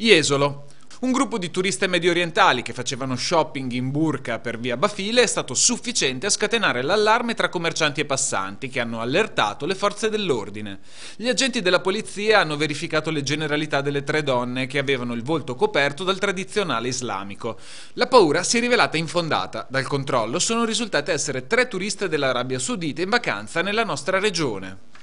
Jesolo. Un gruppo di turiste mediorientali che facevano shopping in burka per via Bafile è stato sufficiente a scatenare l'allarme tra commercianti e passanti che hanno allertato le forze dell'ordine. Gli agenti della polizia hanno verificato le generalità delle tre donne che avevano il volto coperto dal tradizionale islamico. La paura si è rivelata infondata. Dal controllo sono risultate essere tre turiste dell'Arabia Saudita in vacanza nella nostra regione.